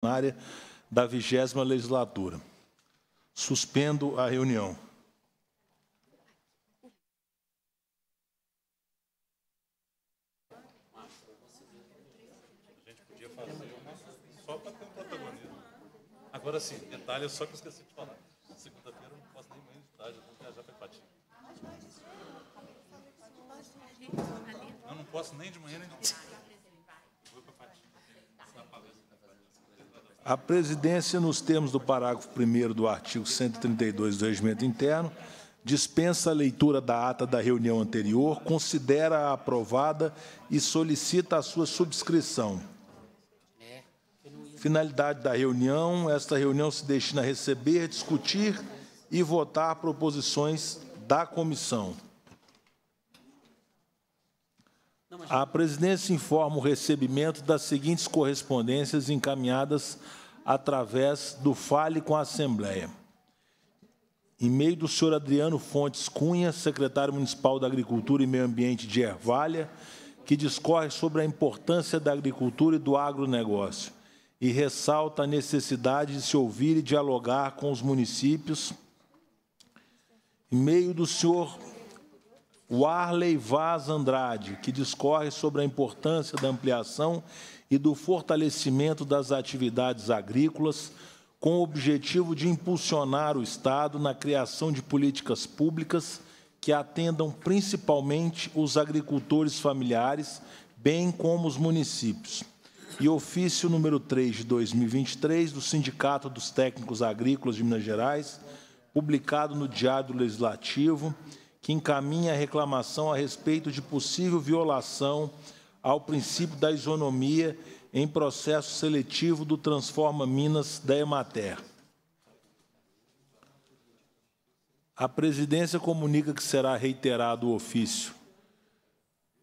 plenária da vigésima legislatura. Suspendo a reunião. Agora sim, detalhe só que eu esqueci de falar. Segunda-feira eu não posso nem manhã de tarde, eu vou viajar para Ipatinga. Eu não posso nem de manhã nem de tarde. A presidência, nos termos do parágrafo 1 do artigo 132 do Regimento Interno, dispensa a leitura da ata da reunião anterior, considera-a aprovada e solicita a sua subscrição. Finalidade da reunião: esta reunião se destina a receber, discutir e votar proposições da comissão. A presidência informa o recebimento das seguintes correspondências encaminhadas através do Fale com a Assembleia. E-mail do senhor Adriano Fontes Cunha, secretário municipal da Agricultura e Meio Ambiente de Ervalha, que discorre sobre a importância da agricultura e do agronegócio e ressalta a necessidade de se ouvir e dialogar com os municípios. E-mail do senhor Warley Vaz Andrade, que discorre sobre a importância da ampliação e do fortalecimento das atividades agrícolas, com o objetivo de impulsionar o Estado na criação de políticas públicas que atendam principalmente os agricultores familiares, bem como os municípios. E ofício número 3 de 2023 do Sindicato dos Técnicos Agrícolas de Minas Gerais, publicado no Diário Legislativo, que encaminha a reclamação a respeito de possível violação ao princípio da isonomia em processo seletivo do Transforma Minas da Emater. A presidência comunica que será reiterado o ofício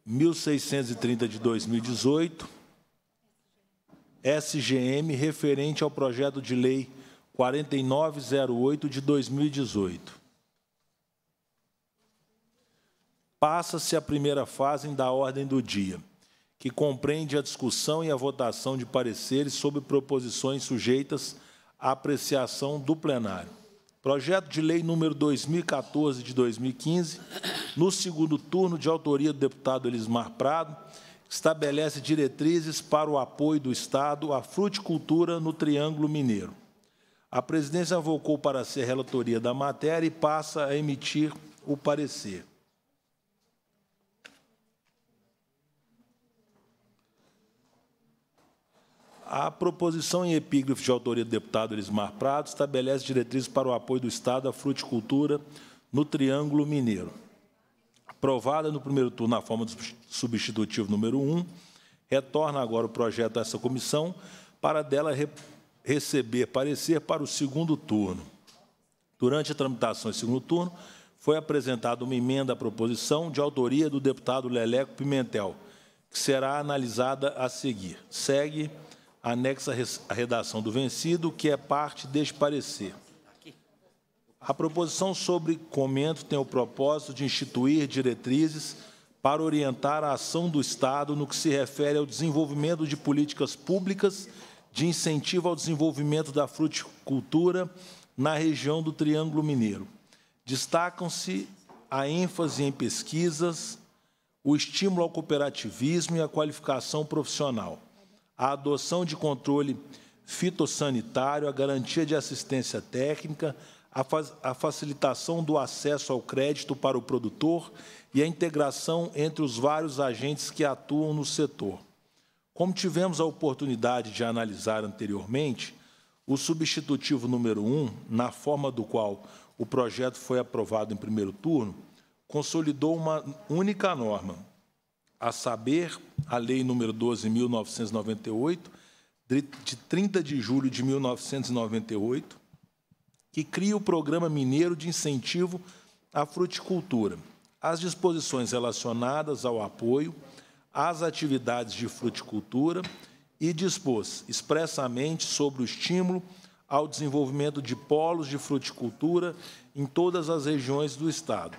1630 de 2018, SGM, referente ao projeto de lei 4908 de 2018. passa-se a primeira fase da ordem do dia, que compreende a discussão e a votação de pareceres sobre proposições sujeitas à apreciação do plenário. Projeto de lei número 2014 de 2015, no segundo turno de autoria do deputado Elismar Prado, estabelece diretrizes para o apoio do Estado à fruticultura no Triângulo Mineiro. A presidência avocou para ser relatoria da matéria e passa a emitir o parecer. A proposição em epígrafe de autoria do deputado Elismar Prado estabelece diretrizes para o apoio do Estado à fruticultura no Triângulo Mineiro. Aprovada no primeiro turno na forma do substitutivo número 1, retorna agora o projeto a essa comissão para dela re receber parecer para o segundo turno. Durante a tramitação em segundo turno, foi apresentada uma emenda à proposição de autoria do deputado Leleco Pimentel, que será analisada a seguir. Segue anexa a redação do vencido, que é parte deste parecer. A proposição sobre comento tem o propósito de instituir diretrizes para orientar a ação do Estado no que se refere ao desenvolvimento de políticas públicas de incentivo ao desenvolvimento da fruticultura na região do Triângulo Mineiro. Destacam-se a ênfase em pesquisas, o estímulo ao cooperativismo e a qualificação profissional a adoção de controle fitossanitário, a garantia de assistência técnica, a, a facilitação do acesso ao crédito para o produtor e a integração entre os vários agentes que atuam no setor. Como tivemos a oportunidade de analisar anteriormente, o substitutivo número 1, na forma do qual o projeto foi aprovado em primeiro turno, consolidou uma única norma, a saber, a Lei nº 12.998, de 30 de julho de 1998, que cria o Programa Mineiro de Incentivo à Fruticultura. As disposições relacionadas ao apoio às atividades de fruticultura e dispôs expressamente sobre o estímulo ao desenvolvimento de polos de fruticultura em todas as regiões do Estado.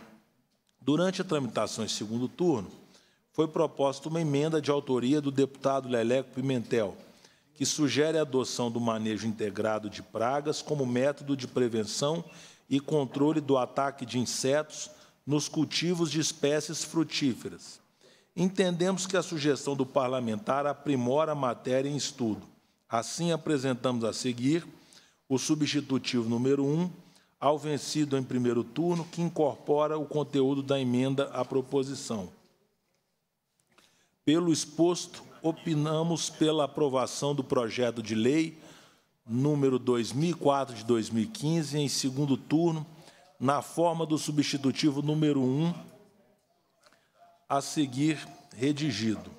Durante a tramitação em segundo turno, foi proposta uma emenda de autoria do deputado Leleco Pimentel, que sugere a adoção do manejo integrado de pragas como método de prevenção e controle do ataque de insetos nos cultivos de espécies frutíferas. Entendemos que a sugestão do parlamentar aprimora a matéria em estudo. Assim, apresentamos a seguir o substitutivo número 1 ao vencido em primeiro turno, que incorpora o conteúdo da emenda à proposição. Pelo exposto, opinamos pela aprovação do projeto de lei número 2004 de 2015, em segundo turno, na forma do substitutivo número 1, a seguir redigido.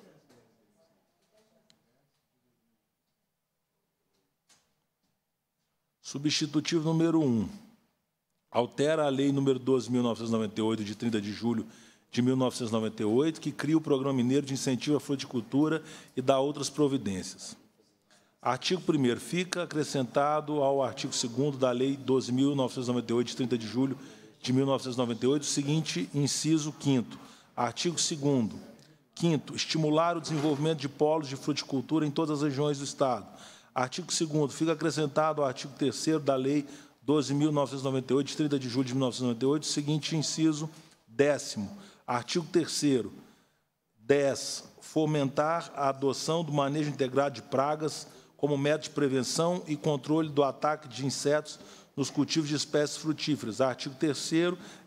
Substitutivo número 1. Altera a lei número 12.998, de 30 de julho de 1998, que cria o Programa Mineiro de Incentivo à Fruticultura e dá outras providências. Artigo 1 fica acrescentado ao artigo 2 da Lei 12.998, de 30 de julho de 1998, o seguinte inciso 5 Artigo 2 5 estimular o desenvolvimento de polos de fruticultura em todas as regiões do Estado. Artigo 2 fica acrescentado ao artigo 3 da Lei 12.998, de 30 de julho de 1998, o seguinte inciso décimo Artigo 3 10. Fomentar a adoção do manejo integrado de pragas como método de prevenção e controle do ataque de insetos nos cultivos de espécies frutíferas. Artigo 3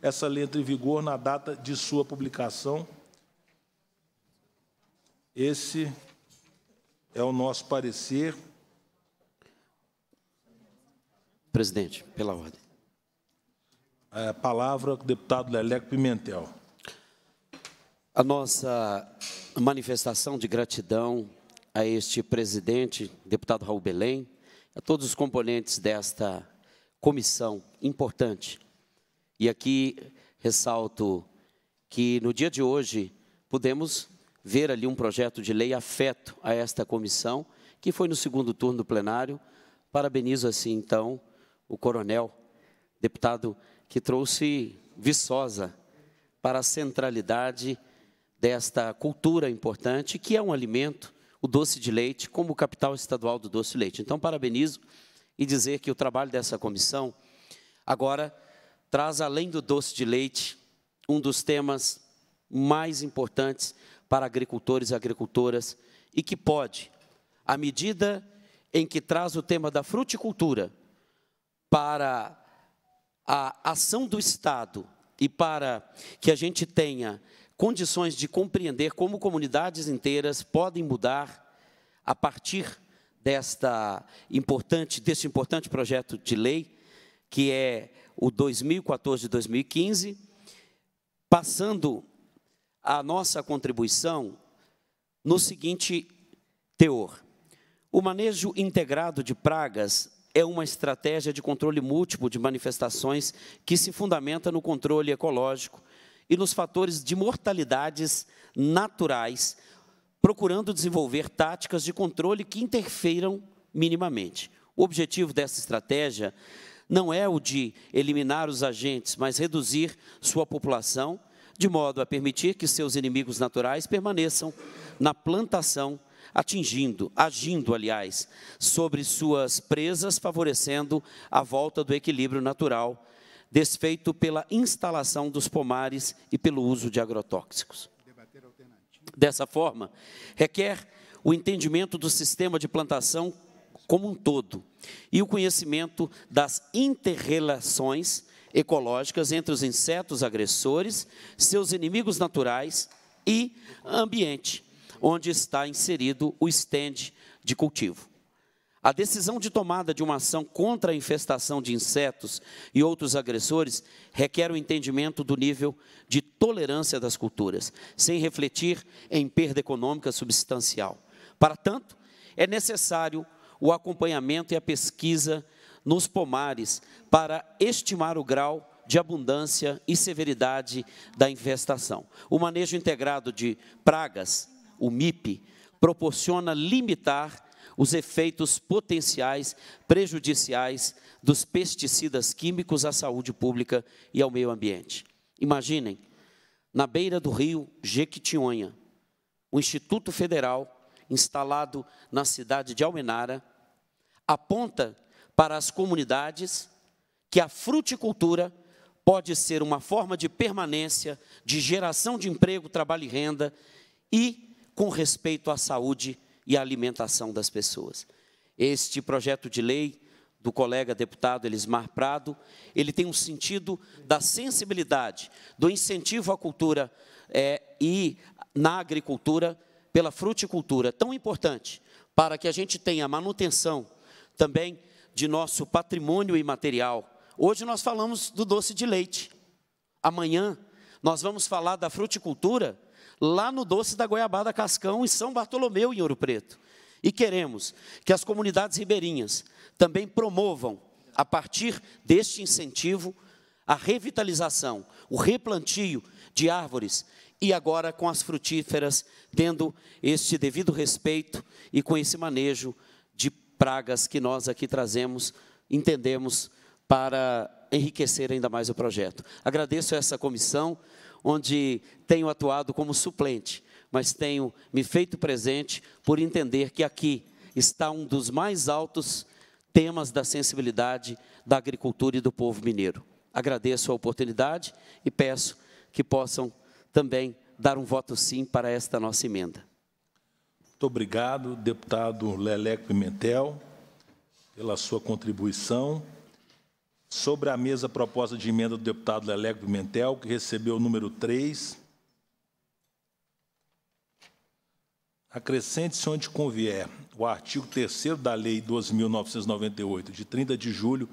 essa lei entra em vigor na data de sua publicação. Esse é o nosso parecer. Presidente, pela ordem. A é, palavra, deputado Leleco Pimentel. A nossa manifestação de gratidão a este presidente, deputado Raul Belém, a todos os componentes desta comissão importante. E aqui ressalto que no dia de hoje pudemos ver ali um projeto de lei afeto a esta comissão, que foi no segundo turno do plenário. Parabenizo assim então o coronel, deputado que trouxe Viçosa para a centralidade desta cultura importante, que é um alimento, o doce de leite, como capital estadual do doce de leite. Então, parabenizo e dizer que o trabalho dessa comissão agora traz, além do doce de leite, um dos temas mais importantes para agricultores e agricultoras e que pode, à medida em que traz o tema da fruticultura para a ação do Estado e para que a gente tenha condições de compreender como comunidades inteiras podem mudar a partir desta importante, deste importante projeto de lei, que é o 2014-2015, passando a nossa contribuição no seguinte teor. O manejo integrado de pragas é uma estratégia de controle múltiplo de manifestações que se fundamenta no controle ecológico, e nos fatores de mortalidades naturais, procurando desenvolver táticas de controle que interfiram minimamente. O objetivo dessa estratégia não é o de eliminar os agentes, mas reduzir sua população, de modo a permitir que seus inimigos naturais permaneçam na plantação, atingindo, agindo, aliás, sobre suas presas, favorecendo a volta do equilíbrio natural desfeito pela instalação dos pomares e pelo uso de agrotóxicos. Dessa forma, requer o entendimento do sistema de plantação como um todo e o conhecimento das interrelações ecológicas entre os insetos agressores, seus inimigos naturais e ambiente, onde está inserido o estende de cultivo. A decisão de tomada de uma ação contra a infestação de insetos e outros agressores requer o um entendimento do nível de tolerância das culturas, sem refletir em perda econômica substancial. Para tanto, é necessário o acompanhamento e a pesquisa nos pomares para estimar o grau de abundância e severidade da infestação. O manejo integrado de pragas, o MIP, proporciona limitar os efeitos potenciais prejudiciais dos pesticidas químicos à saúde pública e ao meio ambiente. Imaginem, na beira do rio Jequitinhonha, o Instituto Federal, instalado na cidade de Almenara, aponta para as comunidades que a fruticultura pode ser uma forma de permanência, de geração de emprego, trabalho e renda e com respeito à saúde e a alimentação das pessoas. Este projeto de lei do colega deputado Elismar Prado, ele tem um sentido da sensibilidade, do incentivo à cultura é, e na agricultura pela fruticultura, tão importante para que a gente tenha manutenção também de nosso patrimônio imaterial. Hoje nós falamos do doce de leite. Amanhã nós vamos falar da fruticultura lá no Doce da Goiabada Cascão, em São Bartolomeu, em Ouro Preto. E queremos que as comunidades ribeirinhas também promovam, a partir deste incentivo, a revitalização, o replantio de árvores e agora com as frutíferas, tendo este devido respeito e com esse manejo de pragas que nós aqui trazemos, entendemos para enriquecer ainda mais o projeto. Agradeço a essa comissão onde tenho atuado como suplente, mas tenho me feito presente por entender que aqui está um dos mais altos temas da sensibilidade da agricultura e do povo mineiro. Agradeço a oportunidade e peço que possam também dar um voto sim para esta nossa emenda. Muito obrigado, deputado Leleco Pimentel, pela sua contribuição. Sobre a mesa, a proposta de emenda do deputado Leleco Pimentel, que recebeu o número 3. Acrescente-se onde convier o artigo 3 da Lei 12.998, de 30 de julho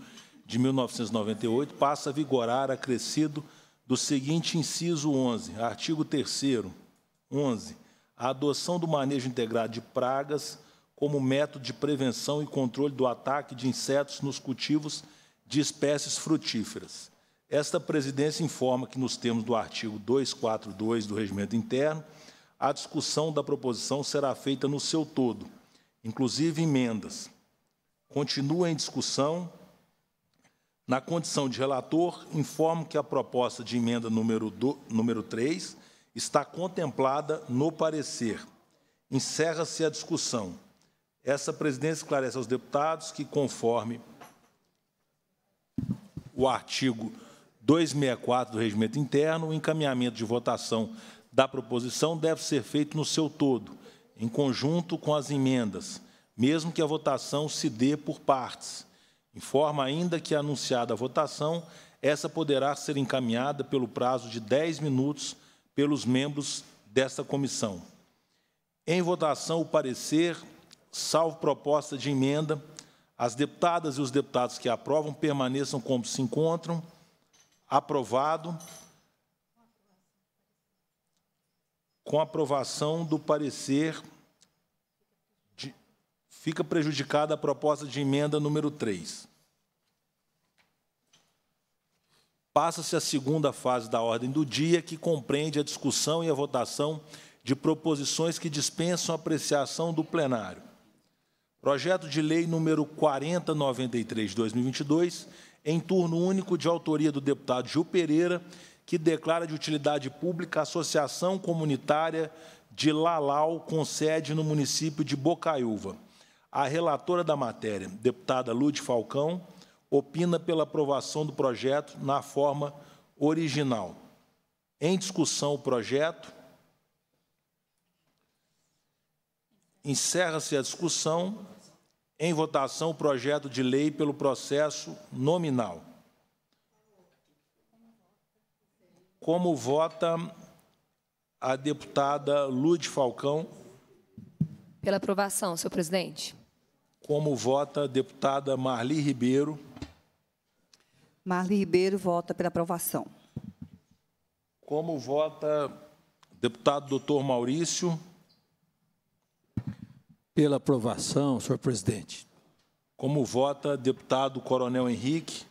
de 1998, passa a vigorar acrescido do seguinte inciso 11, artigo 3 11. A adoção do manejo integrado de pragas como método de prevenção e controle do ataque de insetos nos cultivos de espécies frutíferas. Esta presidência informa que, nos termos do artigo 242 do Regimento Interno, a discussão da proposição será feita no seu todo, inclusive emendas. Continua em discussão. Na condição de relator, informo que a proposta de emenda número, do, número 3 está contemplada no parecer. Encerra-se a discussão. Essa presidência esclarece aos deputados que, conforme o artigo 264 do Regimento Interno, o encaminhamento de votação da proposição deve ser feito no seu todo, em conjunto com as emendas, mesmo que a votação se dê por partes. Informa ainda que, anunciada a votação, essa poderá ser encaminhada pelo prazo de 10 minutos pelos membros desta comissão. Em votação, o parecer, salvo proposta de emenda, as deputadas e os deputados que aprovam permaneçam como se encontram. Aprovado. Com aprovação do parecer, de, fica prejudicada a proposta de emenda número 3. Passa-se a segunda fase da ordem do dia, que compreende a discussão e a votação de proposições que dispensam apreciação do plenário Projeto de Lei número 4093 de 2022, em turno único de autoria do deputado Gil Pereira, que declara de utilidade pública a Associação Comunitária de Lalau, com sede no município de Bocaiúva. A relatora da matéria, deputada Lude Falcão, opina pela aprovação do projeto na forma original. Em discussão o projeto, Encerra-se a discussão. Em votação, o projeto de lei pelo processo nominal. Como vota a deputada Lude Falcão? Pela aprovação, senhor presidente. Como vota a deputada Marli Ribeiro? Marli Ribeiro vota pela aprovação. Como vota deputado doutor Maurício? pela aprovação, senhor presidente. Como vota deputado Coronel Henrique?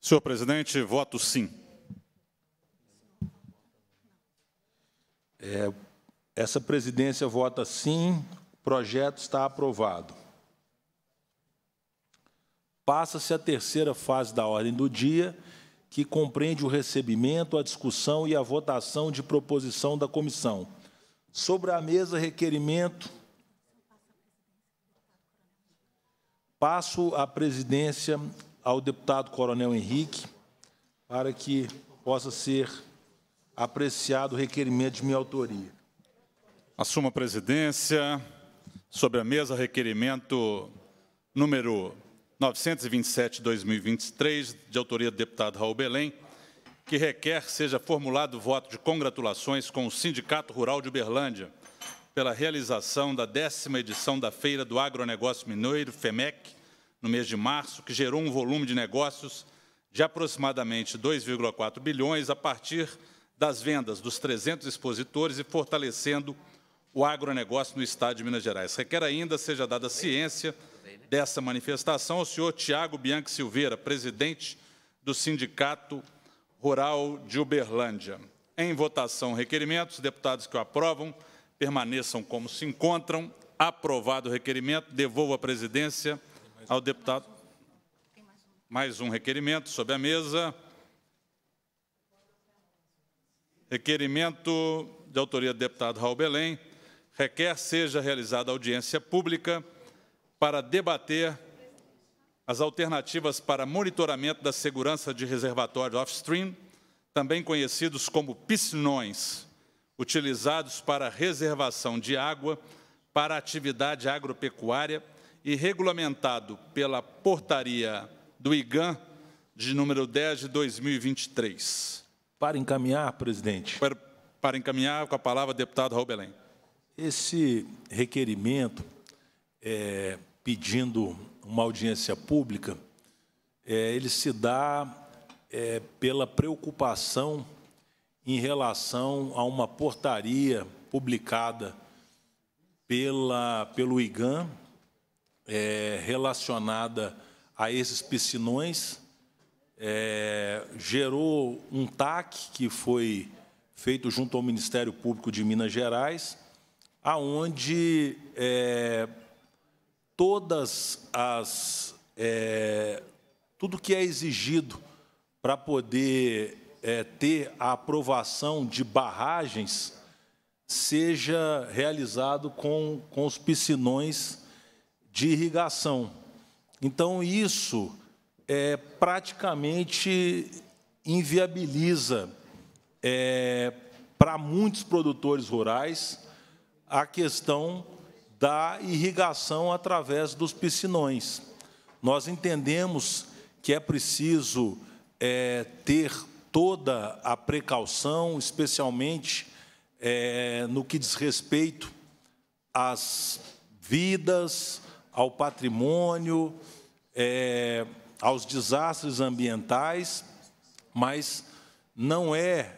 Senhor presidente, voto sim. É, essa presidência vota sim, o projeto está aprovado. Passa-se a terceira fase da ordem do dia, que compreende o recebimento, a discussão e a votação de proposição da comissão Sobre a mesa, requerimento. Passo a presidência ao deputado Coronel Henrique, para que possa ser apreciado o requerimento de minha autoria. Assuma a presidência. Sobre a mesa, requerimento número 927-2023, de autoria do deputado Raul Belém, que requer seja formulado o voto de congratulações com o Sindicato Rural de Uberlândia pela realização da décima edição da Feira do Agronegócio Mineiro, FEMEC, no mês de março, que gerou um volume de negócios de aproximadamente 2,4 bilhões a partir das vendas dos 300 expositores e fortalecendo o agronegócio no Estado de Minas Gerais. Requer ainda seja dada ciência dessa manifestação ao senhor Tiago Bianchi Silveira, presidente do Sindicato Rural de Uberlândia. Em votação, requerimentos. Deputados que o aprovam permaneçam como se encontram. Aprovado o requerimento, devolvo a presidência ao deputado. Mais um requerimento sobre a mesa. Requerimento de autoria do deputado Raul Belém. Requer seja realizada audiência pública para debater as alternativas para monitoramento da segurança de reservatórios off-stream, também conhecidos como piscinões, utilizados para reservação de água para atividade agropecuária e regulamentado pela portaria do IGAN de número 10 de 2023. Para encaminhar, presidente. Para, para encaminhar, com a palavra, deputado Raul Belém. Esse requerimento é, pedindo uma audiência pública, é, ele se dá é, pela preocupação em relação a uma portaria publicada pela, pelo IGAN é, relacionada a esses piscinões. É, gerou um TAC que foi feito junto ao Ministério Público de Minas Gerais, aonde é, todas as é, tudo que é exigido para poder é, ter a aprovação de barragens seja realizado com, com os piscinões de irrigação. Então, isso é, praticamente inviabiliza é, para muitos produtores rurais a questão da irrigação através dos piscinões. Nós entendemos que é preciso é, ter toda a precaução, especialmente é, no que diz respeito às vidas, ao patrimônio, é, aos desastres ambientais, mas não é,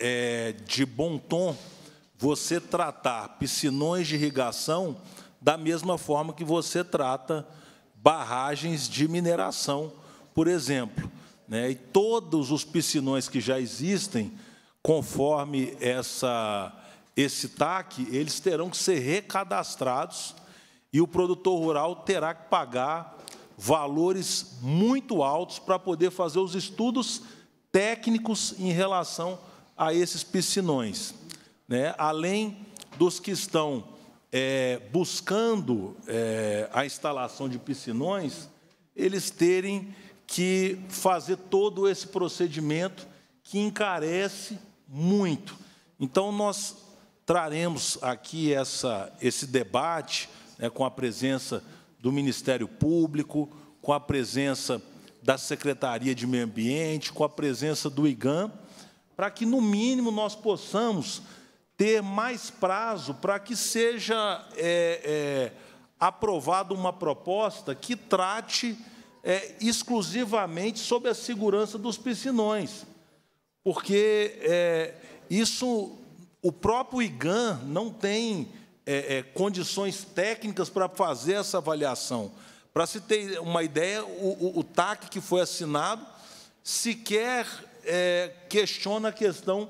é de bom tom você tratar piscinões de irrigação da mesma forma que você trata barragens de mineração, por exemplo. Né? E todos os piscinões que já existem, conforme essa, esse TAC, eles terão que ser recadastrados e o produtor rural terá que pagar valores muito altos para poder fazer os estudos técnicos em relação a esses piscinões né, além dos que estão é, buscando é, a instalação de piscinões, eles terem que fazer todo esse procedimento que encarece muito. Então, nós traremos aqui essa, esse debate né, com a presença do Ministério Público, com a presença da Secretaria de Meio Ambiente, com a presença do IGAM, para que, no mínimo, nós possamos ter mais prazo para que seja é, é, aprovada uma proposta que trate é, exclusivamente sobre a segurança dos piscinões, porque é, isso o próprio IGAN não tem é, é, condições técnicas para fazer essa avaliação. Para se ter uma ideia, o, o, o TAC que foi assinado sequer questiona a questão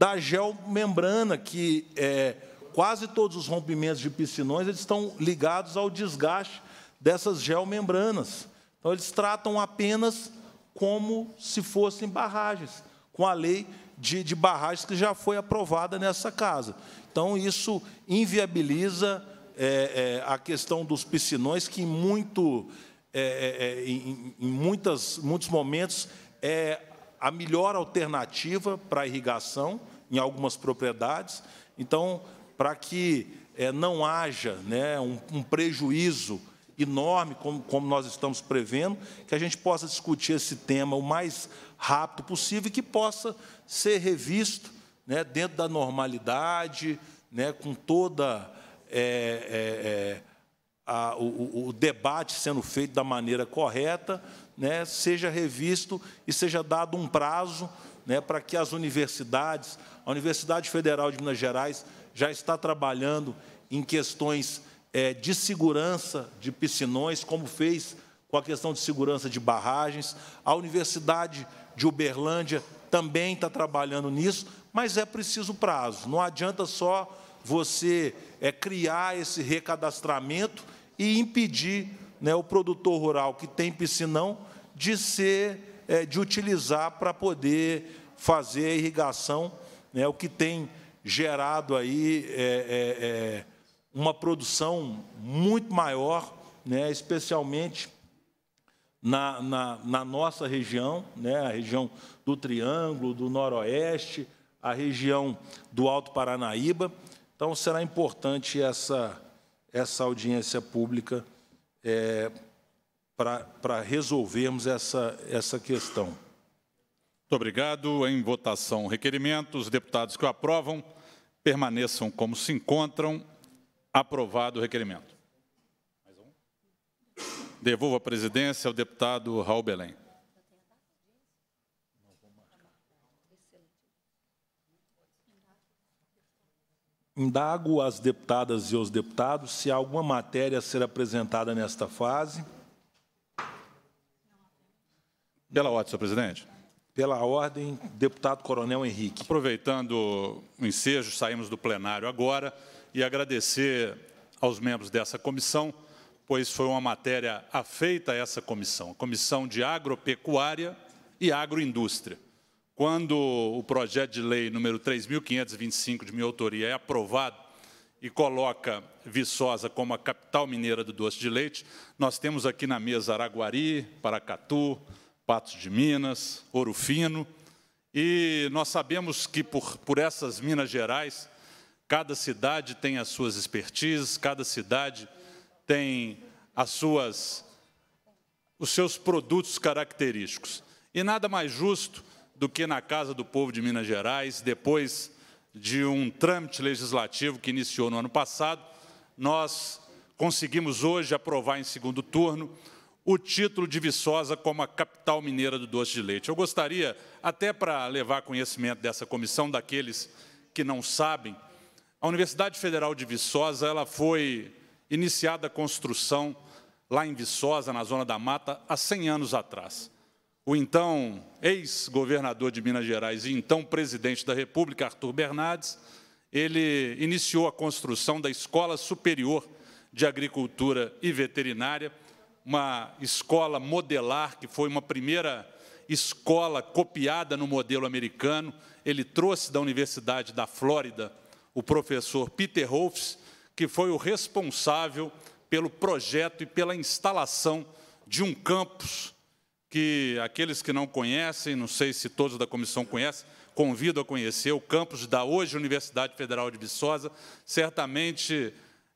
da geomembrana, que é, quase todos os rompimentos de piscinões eles estão ligados ao desgaste dessas geomembranas. Então, eles tratam apenas como se fossem barragens, com a lei de, de barragens que já foi aprovada nessa casa. Então, isso inviabiliza é, é, a questão dos piscinões, que em, muito, é, é, é em, em muitas, muitos momentos é a melhor alternativa para a irrigação em algumas propriedades. Então, para que é, não haja né, um, um, prejuízo enorme, como, como nós estamos prevendo, que a gente possa discutir esse tema o mais rápido possível e que possa ser revisto né, dentro da normalidade, né, com toda é, é, a, o, o debate sendo feito da maneira correta, né, seja revisto e seja dado um prazo né, para que as universidades, a Universidade Federal de Minas Gerais já está trabalhando em questões é, de segurança de piscinões, como fez com a questão de segurança de barragens. A Universidade de Uberlândia também está trabalhando nisso, mas é preciso prazo. Não adianta só você é, criar esse recadastramento e impedir né, o produtor rural que tem piscinão de ser, é, de utilizar para poder fazer a irrigação, né, o que tem gerado aí é, é, é, uma produção muito maior, né, especialmente na, na, na, nossa região, né, a região do Triângulo, do Noroeste, a região do Alto Paranaíba. Então, será importante essa, essa audiência pública é, para resolvermos essa, essa questão. Muito obrigado. Em votação, requerimento. Os deputados que o aprovam permaneçam como se encontram. Aprovado o requerimento. Devolvo a presidência ao deputado Raul Belém. Indago às deputadas e aos deputados se há alguma matéria a ser apresentada nesta fase. Pela ordem, senhor presidente. Pela ordem, deputado Coronel Henrique. Aproveitando o ensejo, saímos do plenário agora e agradecer aos membros dessa comissão, pois foi uma matéria afeita a essa comissão, comissão de agropecuária e agroindústria. Quando o projeto de lei número 3.525, de minha autoria, é aprovado e coloca Viçosa como a capital mineira do doce de leite, nós temos aqui na mesa Araguari, Paracatu, Patos de Minas, Ouro Fino, e nós sabemos que por, por essas Minas Gerais, cada cidade tem as suas expertises, cada cidade tem as suas, os seus produtos característicos. E nada mais justo do que na Casa do Povo de Minas Gerais, depois de um trâmite legislativo que iniciou no ano passado, nós conseguimos hoje aprovar em segundo turno o título de Viçosa como a capital mineira do doce de leite. Eu gostaria, até para levar conhecimento dessa comissão, daqueles que não sabem, a Universidade Federal de Viçosa ela foi iniciada a construção lá em Viçosa, na Zona da Mata, há 100 anos atrás o então ex-governador de Minas Gerais e então presidente da República, Arthur Bernardes, ele iniciou a construção da Escola Superior de Agricultura e Veterinária, uma escola modelar, que foi uma primeira escola copiada no modelo americano. Ele trouxe da Universidade da Flórida o professor Peter Rolfs, que foi o responsável pelo projeto e pela instalação de um campus que aqueles que não conhecem, não sei se todos da comissão conhecem, convido a conhecer o campus da hoje Universidade Federal de Viçosa, certamente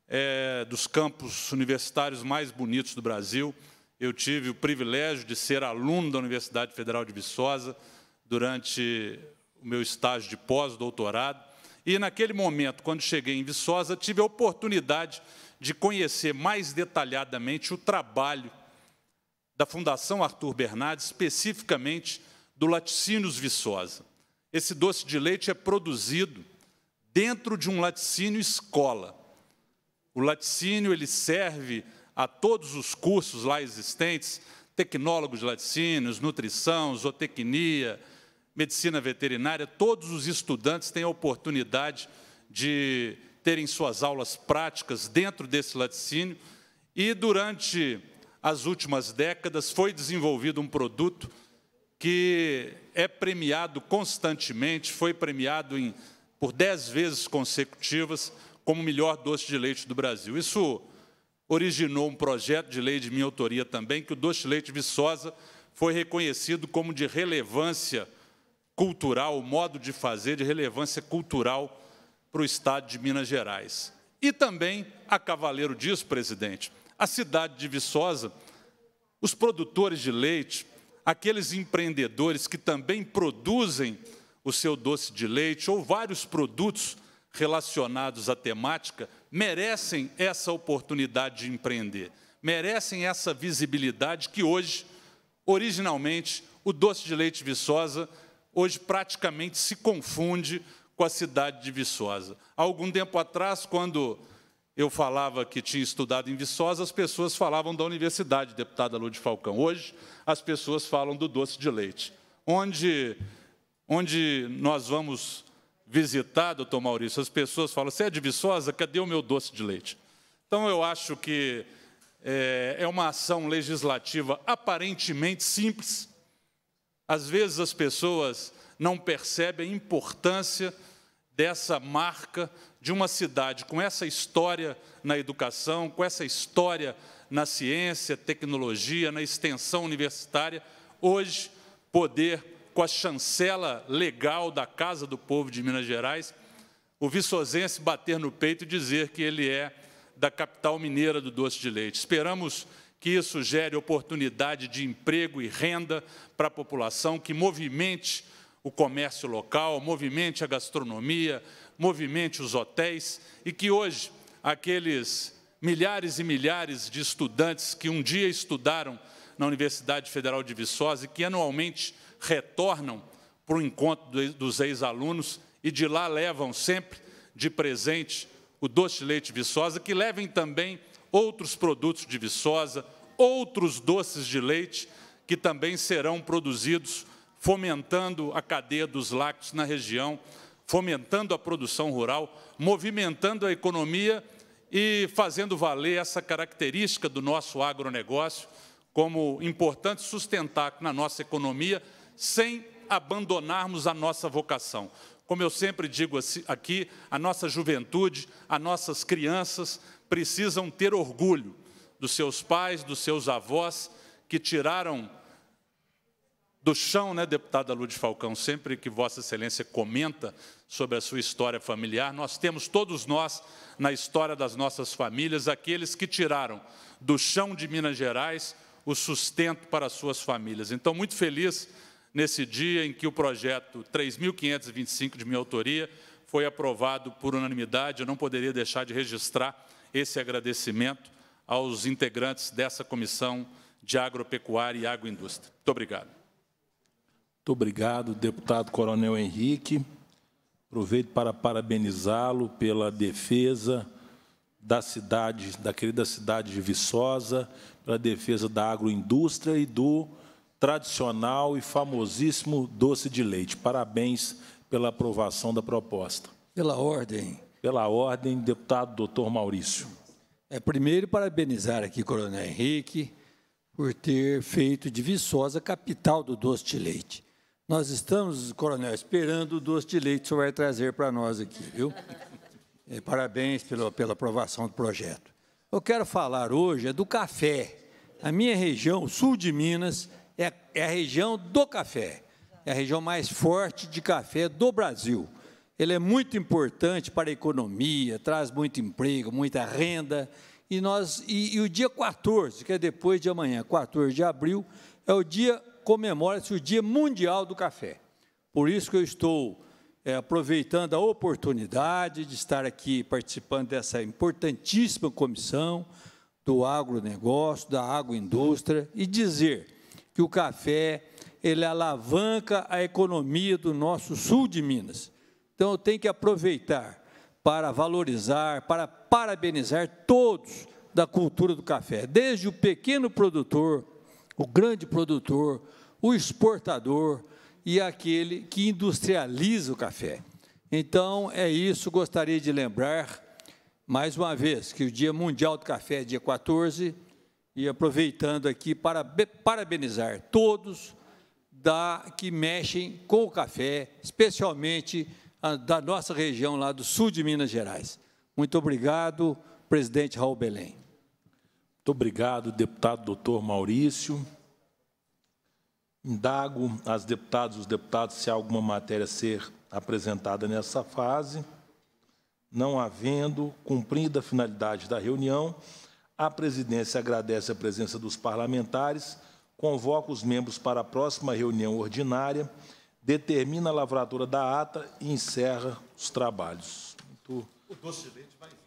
é, dos campos universitários mais bonitos do Brasil. Eu tive o privilégio de ser aluno da Universidade Federal de Viçosa durante o meu estágio de pós-doutorado. E, naquele momento, quando cheguei em Viçosa, tive a oportunidade de conhecer mais detalhadamente o trabalho da Fundação Arthur Bernardes, especificamente do Laticínios Viçosa. Esse doce de leite é produzido dentro de um laticínio escola. O laticínio ele serve a todos os cursos lá existentes, tecnólogos de laticínios, nutrição, zootecnia, medicina veterinária, todos os estudantes têm a oportunidade de terem suas aulas práticas dentro desse laticínio e durante as últimas décadas, foi desenvolvido um produto que é premiado constantemente, foi premiado em, por dez vezes consecutivas como o melhor doce de leite do Brasil. Isso originou um projeto de lei de minha autoria também, que o doce de leite Viçosa foi reconhecido como de relevância cultural, modo de fazer de relevância cultural para o Estado de Minas Gerais. E também, a cavaleiro disso, presidente, a cidade de Viçosa, os produtores de leite, aqueles empreendedores que também produzem o seu doce de leite ou vários produtos relacionados à temática, merecem essa oportunidade de empreender, merecem essa visibilidade que hoje, originalmente, o doce de leite Viçosa, hoje praticamente se confunde com a cidade de Viçosa. Há algum tempo atrás, quando eu falava que tinha estudado em Viçosa, as pessoas falavam da universidade, deputada Lúcia Falcão. Hoje, as pessoas falam do doce de leite. Onde, onde nós vamos visitar, doutor Maurício, as pessoas falam, você é de Viçosa? Cadê o meu doce de leite? Então, eu acho que é, é uma ação legislativa aparentemente simples. Às vezes, as pessoas não percebem a importância dessa marca de uma cidade com essa história na educação, com essa história na ciência, tecnologia, na extensão universitária, hoje poder, com a chancela legal da Casa do Povo de Minas Gerais, o viçosense bater no peito e dizer que ele é da capital mineira do doce de leite. Esperamos que isso gere oportunidade de emprego e renda para a população, que movimente o comércio local, movimente a gastronomia, movimente os hotéis e que hoje aqueles milhares e milhares de estudantes que um dia estudaram na Universidade Federal de Viçosa e que anualmente retornam para o encontro dos ex-alunos e de lá levam sempre de presente o doce de leite Viçosa, que levem também outros produtos de Viçosa, outros doces de leite que também serão produzidos, fomentando a cadeia dos lácteos na região fomentando a produção rural, movimentando a economia e fazendo valer essa característica do nosso agronegócio como importante sustentar na nossa economia, sem abandonarmos a nossa vocação. Como eu sempre digo aqui, a nossa juventude, as nossas crianças precisam ter orgulho dos seus pais, dos seus avós, que tiraram do chão, né, deputada Lúcia Falcão, sempre que Vossa Excelência comenta sobre a sua história familiar, nós temos todos nós, na história das nossas famílias, aqueles que tiraram do chão de Minas Gerais o sustento para as suas famílias. Então, muito feliz nesse dia em que o projeto 3.525 de minha autoria foi aprovado por unanimidade, eu não poderia deixar de registrar esse agradecimento aos integrantes dessa comissão de agropecuária e agroindústria. Muito obrigado. Muito obrigado, deputado Coronel Henrique. Aproveito para parabenizá-lo pela defesa da cidade, da querida cidade de Viçosa, pela defesa da agroindústria e do tradicional e famosíssimo doce de leite. Parabéns pela aprovação da proposta. Pela ordem. Pela ordem, deputado doutor Maurício. É primeiro parabenizar aqui Coronel Henrique por ter feito de Viçosa capital do doce de leite. Nós estamos, coronel, esperando o doce de leite que o senhor vai trazer para nós aqui, viu? É, parabéns pela, pela aprovação do projeto. Eu quero falar hoje é do café. A minha região, o sul de Minas, é, é a região do café. É a região mais forte de café do Brasil. Ele é muito importante para a economia, traz muito emprego, muita renda. E, nós, e, e o dia 14, que é depois de amanhã, 14 de abril, é o dia comemora-se o Dia Mundial do Café. Por isso que eu estou é, aproveitando a oportunidade de estar aqui participando dessa importantíssima comissão do agronegócio, da agroindústria, e dizer que o café ele alavanca a economia do nosso sul de Minas. Então, eu tenho que aproveitar para valorizar, para parabenizar todos da cultura do café, desde o pequeno produtor o grande produtor, o exportador e aquele que industrializa o café. Então, é isso, gostaria de lembrar, mais uma vez, que o Dia Mundial do Café é dia 14, e aproveitando aqui para parabenizar todos da, que mexem com o café, especialmente a, da nossa região lá do sul de Minas Gerais. Muito obrigado, presidente Raul Belém. Muito obrigado, deputado doutor Maurício. Indago às deputadas e os deputados se há alguma matéria a ser apresentada nessa fase. Não havendo, cumprida a finalidade da reunião, a presidência agradece a presença dos parlamentares, convoca os membros para a próxima reunião ordinária, determina a lavratura da ata e encerra os trabalhos. Muito... O doce de leite vai